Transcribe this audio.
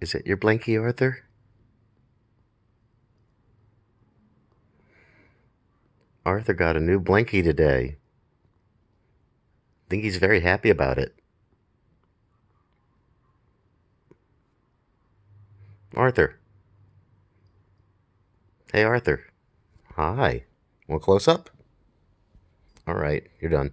Is it your blankie, Arthur? Arthur got a new blankie today. I think he's very happy about it. Arthur. Hey, Arthur. Hi. Want close up? All right, you're done.